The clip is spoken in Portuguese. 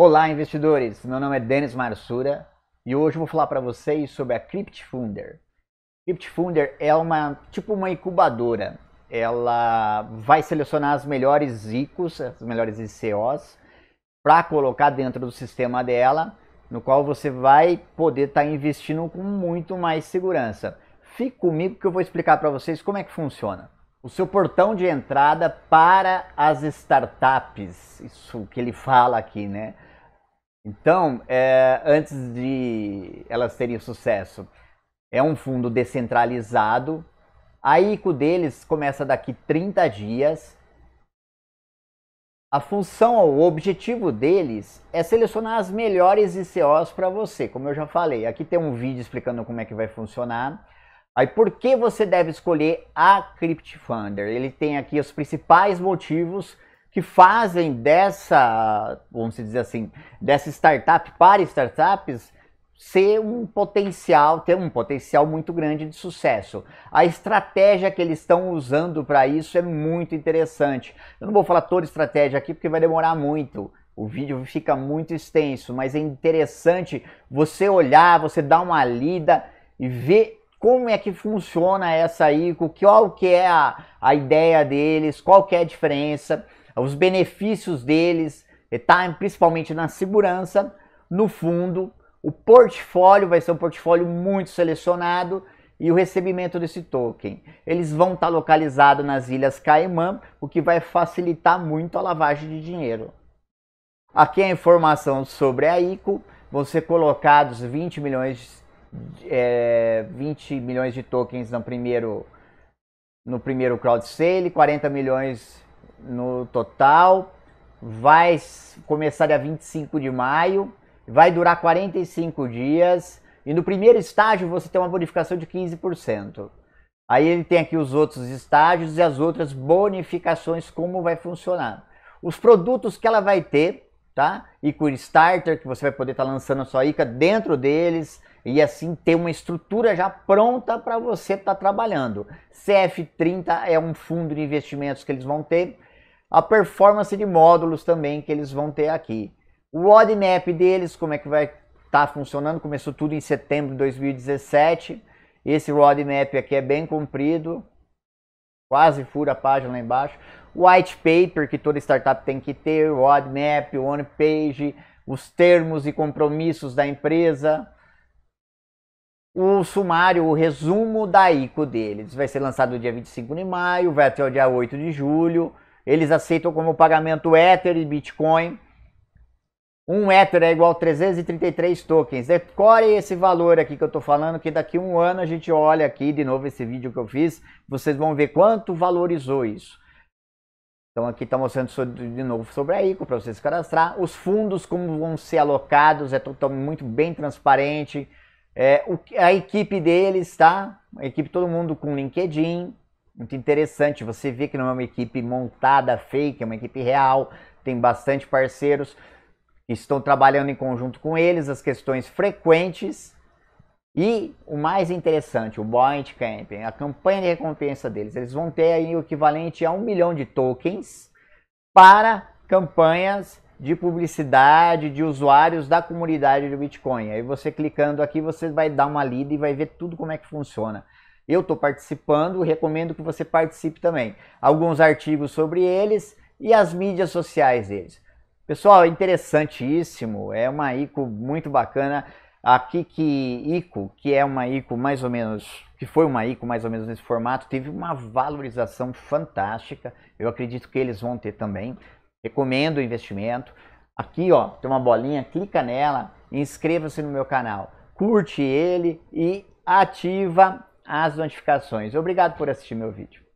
Olá, investidores! Meu nome é Denis Marsura e hoje eu vou falar para vocês sobre a CryptFunder. CryptFunder é uma tipo uma incubadora. Ela vai selecionar as melhores ICOs, as melhores ICOs, para colocar dentro do sistema dela, no qual você vai poder estar tá investindo com muito mais segurança. Fique comigo que eu vou explicar para vocês como é que funciona o seu portão de entrada para as startups, isso que ele fala aqui, né? Então, é, antes de elas terem sucesso, é um fundo descentralizado. A ICO deles começa daqui 30 dias. A função, o objetivo deles é selecionar as melhores ICOs para você, como eu já falei. Aqui tem um vídeo explicando como é que vai funcionar. Aí por que você deve escolher a CryptFunder? Ele tem aqui os principais motivos que fazem dessa, vamos dizer assim, dessa startup para startups ser um potencial, ter um potencial muito grande de sucesso. A estratégia que eles estão usando para isso é muito interessante. Eu não vou falar toda a estratégia aqui porque vai demorar muito. O vídeo fica muito extenso, mas é interessante você olhar, você dar uma lida e ver como é que funciona essa ICO, qual que é a, a ideia deles, qual que é a diferença os benefícios deles, eh, tá, principalmente na segurança. No fundo, o portfólio vai ser um portfólio muito selecionado e o recebimento desse token. Eles vão estar tá localizados nas Ilhas Caimã, o que vai facilitar muito a lavagem de dinheiro. Aqui a informação sobre a ICO, vão ser colocados 20 milhões, é, eh, 20 milhões de tokens no primeiro, no primeiro crowd sale, 40 milhões no total, vai começar dia 25 de maio, vai durar 45 dias e no primeiro estágio você tem uma bonificação de 15%. Aí ele tem aqui os outros estágios e as outras bonificações, como vai funcionar. Os produtos que ela vai ter, tá? E com starter, que você vai poder estar tá lançando a sua ICA dentro deles e assim ter uma estrutura já pronta para você estar tá trabalhando. CF30 é um fundo de investimentos que eles vão ter a performance de módulos também que eles vão ter aqui. O roadmap deles, como é que vai estar tá funcionando, começou tudo em setembro de 2017. Esse roadmap aqui é bem comprido, quase fura a página lá embaixo. White paper, que toda startup tem que ter, roadmap, one page, os termos e compromissos da empresa, o sumário, o resumo da ICO deles. Vai ser lançado dia 25 de maio, vai até o dia 8 de julho. Eles aceitam como pagamento Ether e Bitcoin. Um Ether é igual a 333 tokens. Decore esse valor aqui que eu estou falando, que daqui a um ano a gente olha aqui de novo esse vídeo que eu fiz. Vocês vão ver quanto valorizou isso. Então aqui está mostrando de novo sobre a ICO para vocês se cadastrar. Os fundos, como vão ser alocados, é totalmente muito bem transparente. É, a equipe deles, tá? A equipe, todo mundo com LinkedIn, muito interessante. Você vê que não é uma equipe montada fake, é uma equipe real, tem bastante parceiros que estão trabalhando em conjunto com eles as questões frequentes. E o mais interessante, o Boeing Camping, a campanha de recompensa deles. Eles vão ter aí o equivalente a um milhão de tokens para campanhas de publicidade de usuários da comunidade do Bitcoin. Aí você clicando aqui, você vai dar uma lida e vai ver tudo como é que funciona. Eu estou participando, recomendo que você participe também. Alguns artigos sobre eles e as mídias sociais deles. Pessoal, é interessantíssimo, é uma ICO muito bacana. A Kiki ICO, que é uma ICO mais ou menos, que foi uma ICO mais ou menos nesse formato, teve uma valorização fantástica. Eu acredito que eles vão ter também. Recomendo o investimento. Aqui, ó, tem uma bolinha, clica nela, inscreva-se no meu canal, curte ele e ativa as notificações. Obrigado por assistir meu vídeo.